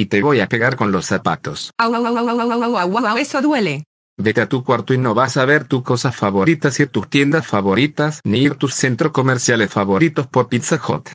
Y te voy a pegar con los zapatos. eso duele. Vete a tu cuarto y no vas a ver tus cosas favoritas y tus tiendas favoritas, ni ir tus centros comerciales favoritos por Pizza Hut.